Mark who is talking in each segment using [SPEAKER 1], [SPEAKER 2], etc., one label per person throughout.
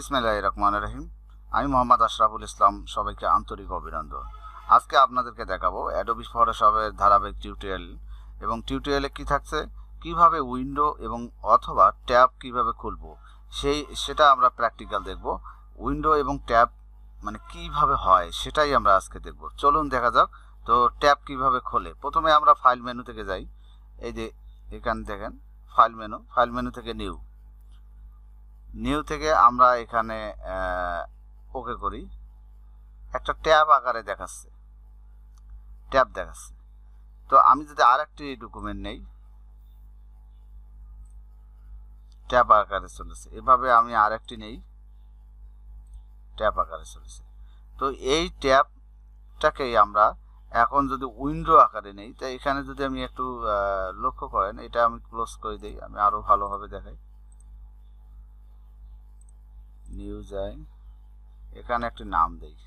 [SPEAKER 1] বিসমিল্লাহ রহমান রহিম আমি মোহাম্মদ আশরাফুল ইসলাম সবাইকে আন্তরিক অভিনন্দন আজকে আপনাদেরকে দেখাবো অ্যাডোবি ফটোশপের ধারাবাহিক টিউটোরিয়াল এবং টিউটোরিয়ালে কি থাকছে কিভাবে উইন্ডো এবং অথবা ট্যাব কিভাবে খুলব সেই সেটা আমরা প্র্যাকটিক্যাল দেখব উইন্ডো এবং ট্যাব মানে কিভাবে হয় সেটাই আমরা আজকে দেখব চলুন দেখা যাক তো ট্যাব কিভাবে খোলে প্রথমে আমরা ফাইল মেনু থেকে যাই এই যে এখানে দেখেন ফাইল মেনু ফাইল মেনু থেকে নিউ নিউ থেকে আমরা এখানে ওকে করি একটা ট্যাব আকারে দেখাচ্ছে ট্যাব দেখাচ্ছে তো আমি যদি আর একটি ডকুমেন্ট নেই ট্যাব আকারে চলেছে এভাবে আমি আর একটি নেই ট্যাব আকারে চলেছে তো এই ট্যাবটাকেই আমরা এখন যদি উইন্ডো আকারে নেই তা এখানে যদি আমি একটু লক্ষ্য করেন এটা আমি ক্লোজ করে দিই আমি আরও ভালোভাবে দেখাই নিউ যাই এখানে একটা নাম দেই তো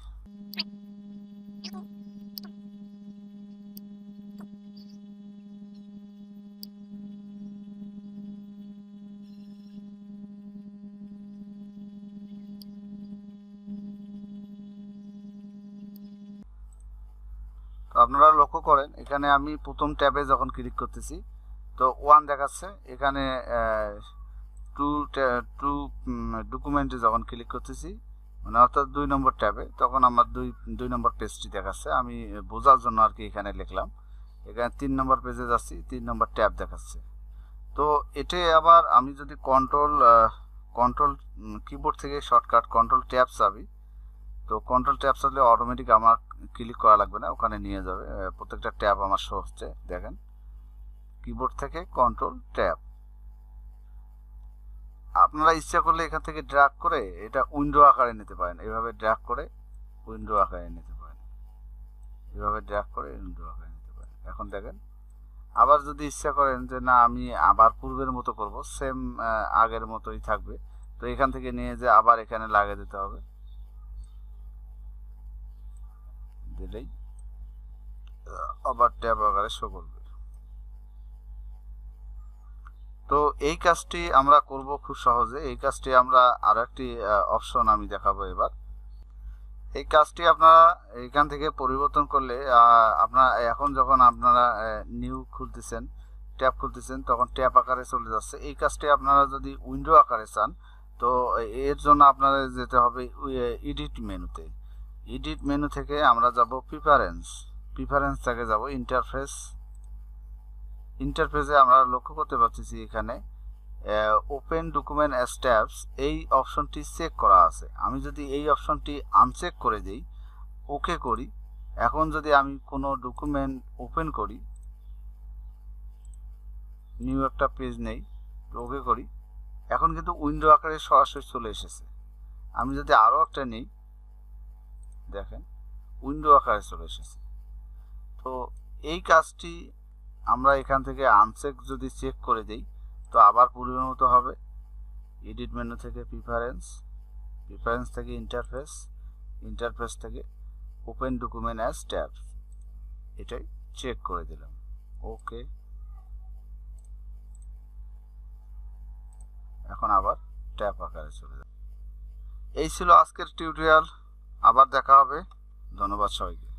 [SPEAKER 1] আপনারা লক্ষ্য করেন এখানে আমি প্রথম ট্যাবে যখন ক্লিক করতেছি তো ওয়ান দেখাচ্ছে এখানে টু টু ডকুমেন্টে যখন ক্লিক করতেছি মানে অর্থাৎ দুই নম্বর ট্যাবে তখন আমার দুই দুই নম্বর পেজটি দেখাচ্ছে আমি বোঝার জন্য আর কি এখানে লিখলাম এখানে তিন নম্বর পেজে যাচ্ছি তিন নম্বর ট্যাব দেখাচ্ছে তো এটে আবার আমি যদি কন্ট্রোল কন্ট্রোল কিবোর্ড থেকে শর্টকাট কন্ট্রোল ট্যাব চাবি তো কন্ট্রোল ট্যাব চাপলে অটোমেটিক আমার ক্লিক করা লাগবে না ওখানে নিয়ে যাবে প্রত্যেকটা ট্যাব আমার শো হচ্ছে দেখেন কিবোর্ড থেকে কন্ট্রোল ট্যাব আপনারা ইচ্ছা করলে এখান থেকে ড্রাগ করে এটা উইন্ডো আকারে নিতে পারেন এভাবে ড্রাগ করে উইন্ডো আকারে নিতে পারেন এভাবে ড্রাগ করে উইন্ডো আকারে নিতে পারেন এখন দেখেন আবার যদি ইচ্ছা করেন যে না আমি আবার পূর্বের মতো করব সেম আগের মতোই থাকবে তো এখান থেকে নিয়ে যে আবার এখানে লাগিয়ে দিতে হবে দিলেই অবার ট্যাব আকারে শো করবে তো এই কাজটি আমরা করব খুব সহজে এই কাজটি আমরা আর একটি অপশন আমি দেখাবো এবার এই কাজটি আপনারা এখান থেকে পরিবর্তন করলে আপনার এখন যখন আপনারা নিউ খুলতেছেন ট্যাপ খুলতেছেন তখন ট্যাপ আকারে চলে যাচ্ছে এই কাজটি আপনারা যদি উইন্ডো আকারে চান তো এর জন্য আপনারা যেতে হবে এডিট মেনুতে এডিট মেনু থেকে আমরা যাব প্রিফারেন্স প্রিফারেন্স থেকে যাব ইন্টারফেস ইন্টারফেসে আমরা লক্ষ্য করতে পারতেছি এখানে ওপেন ডকুমেন্ট অ্যাস এই অপশনটি চেক করা আছে আমি যদি এই অপশনটি আনচেক করে দিই ওকে করি এখন যদি আমি কোনো ডকুমেন্ট ওপেন করি নিউ একটা পেজ নেই ওকে করি এখন কিন্তু উইন্ডো আকারে সরাসরি চলে এসেছে আমি যদি আরও একটা নেই দেখেন উইন্ডো আকারে চলে এসেছে তো এই কাজটি আমরা এখান থেকে আনসেক যদি চেক করে দিই তো আবার পূর্বের মতো হবে এডিট মেনু থেকে প্রিফারেন্স প্রিফারেন্স থেকে ইন্টারফেস ইন্টারফেস থেকে ওপেন ডকুমেন্ট অ্যাজ ট্যাব এটাই চেক করে দিলাম ওকে এখন আবার ট্যাপ আকারে চলে যাবে এই ছিল আজকের টিউটোরিয়াল আবার দেখা হবে ধন্যবাদ সবাইকে